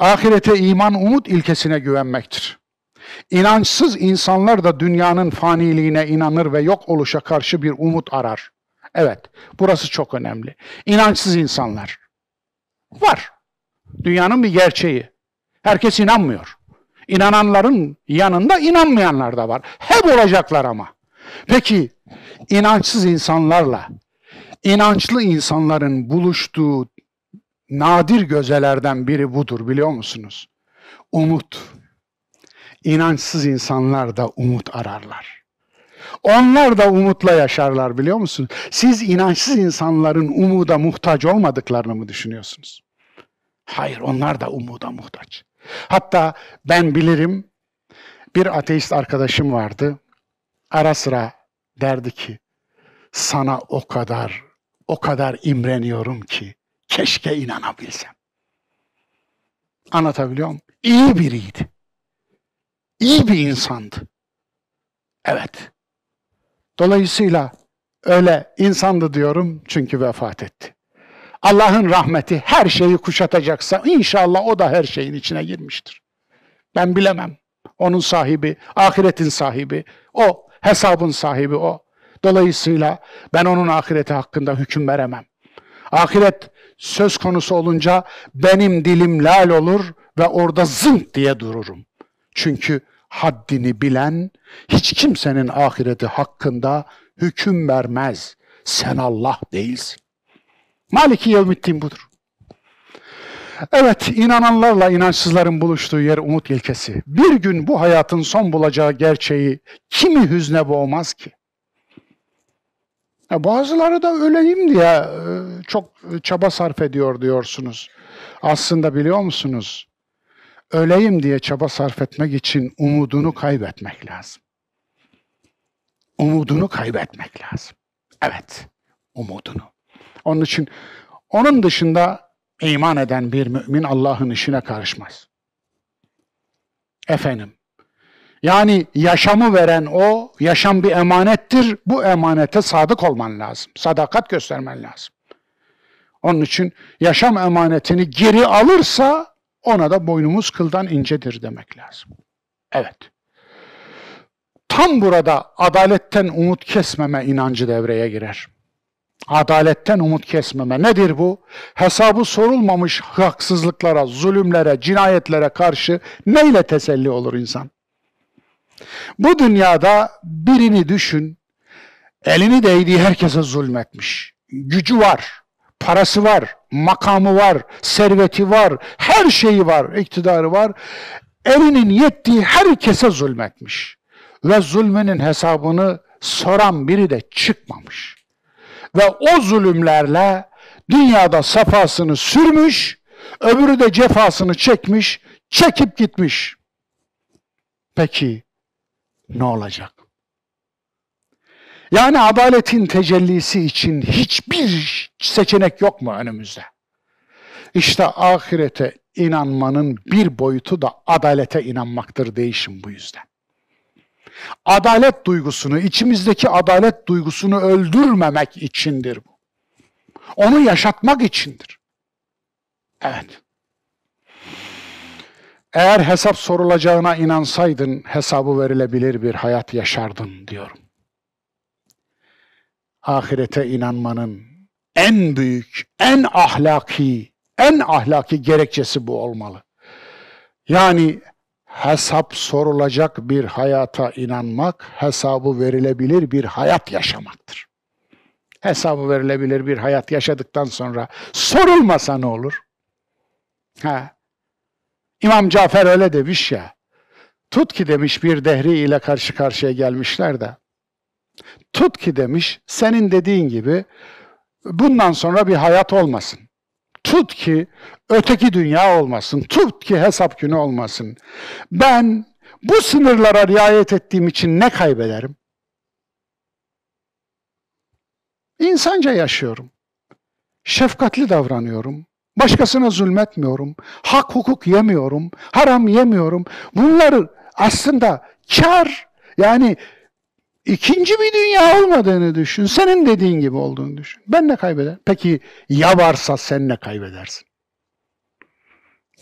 ahirete iman umut ilkesine güvenmektir. İnançsız insanlar da dünyanın faniliğine inanır ve yok oluşa karşı bir umut arar. Evet, burası çok önemli. İnançsız insanlar var. Dünyanın bir gerçeği. Herkes inanmıyor. İnananların yanında inanmayanlar da var. Hep olacaklar ama. Peki inançsız insanlarla inançlı insanların buluştuğu nadir gözelerden biri budur biliyor musunuz? Umut. İnançsız insanlar da umut ararlar. Onlar da umutla yaşarlar biliyor musunuz? Siz inançsız insanların umuda muhtaç olmadıklarını mı düşünüyorsunuz? Hayır, onlar da umuda muhtaç. Hatta ben bilirim bir ateist arkadaşım vardı. Ara sıra derdi ki sana o kadar o kadar imreniyorum ki Keşke inanabilsem. Anlatabiliyor muyum? İyi biriydi. İyi bir insandı. Evet. Dolayısıyla öyle insandı diyorum çünkü vefat etti. Allah'ın rahmeti her şeyi kuşatacaksa inşallah o da her şeyin içine girmiştir. Ben bilemem. Onun sahibi, ahiretin sahibi, o hesabın sahibi o. Dolayısıyla ben onun ahireti hakkında hüküm veremem. Ahiret söz konusu olunca benim dilim lal olur ve orada zınk diye dururum. Çünkü haddini bilen hiç kimsenin ahireti hakkında hüküm vermez. Sen Allah değilsin. Maliki yevmiddin budur. Evet, inananlarla inançsızların buluştuğu yer umut ilkesi. Bir gün bu hayatın son bulacağı gerçeği kimi hüzne boğmaz ki? Bazıları da öleyim diye çok çaba sarf ediyor diyorsunuz. Aslında biliyor musunuz? Öleyim diye çaba sarf etmek için umudunu kaybetmek lazım. Umudunu kaybetmek lazım. Evet, umudunu. Onun için onun dışında iman eden bir mümin Allah'ın işine karışmaz. Efendim, yani yaşamı veren o, yaşam bir emanettir. Bu emanete sadık olman lazım. Sadakat göstermen lazım. Onun için yaşam emanetini geri alırsa ona da boynumuz kıldan incedir demek lazım. Evet. Tam burada adaletten umut kesmeme inancı devreye girer. Adaletten umut kesmeme nedir bu? Hesabı sorulmamış haksızlıklara, zulümlere, cinayetlere karşı neyle teselli olur insan? Bu dünyada birini düşün, elini değdiği herkese zulmetmiş. Gücü var, parası var, makamı var, serveti var, her şeyi var, iktidarı var. Elinin yettiği herkese zulmetmiş. Ve zulmünün hesabını soran biri de çıkmamış. Ve o zulümlerle dünyada safasını sürmüş, öbürü de cefasını çekmiş, çekip gitmiş. Peki ne olacak? Yani adaletin tecellisi için hiçbir seçenek yok mu önümüzde? İşte ahirete inanmanın bir boyutu da adalete inanmaktır değişim bu yüzden. Adalet duygusunu, içimizdeki adalet duygusunu öldürmemek içindir bu. Onu yaşatmak içindir. Evet. Eğer hesap sorulacağına inansaydın hesabı verilebilir bir hayat yaşardın diyorum. Ahirete inanmanın en büyük, en ahlaki, en ahlaki gerekçesi bu olmalı. Yani hesap sorulacak bir hayata inanmak, hesabı verilebilir bir hayat yaşamaktır. Hesabı verilebilir bir hayat yaşadıktan sonra sorulmasa ne olur? Ha, İmam Cafer öyle demiş ya. Tut ki demiş bir dehri ile karşı karşıya gelmişler de. Tut ki demiş senin dediğin gibi bundan sonra bir hayat olmasın. Tut ki öteki dünya olmasın. Tut ki hesap günü olmasın. Ben bu sınırlara riayet ettiğim için ne kaybederim? İnsanca yaşıyorum. Şefkatli davranıyorum. Başkasına zulmetmiyorum. Hak hukuk yemiyorum. Haram yemiyorum. Bunları aslında kar yani ikinci bir dünya olmadığını düşün. Senin dediğin gibi olduğunu düşün. Ben ne kaybeder? Peki ya varsa sen ne kaybedersin?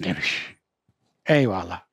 Demiş. Eyvallah.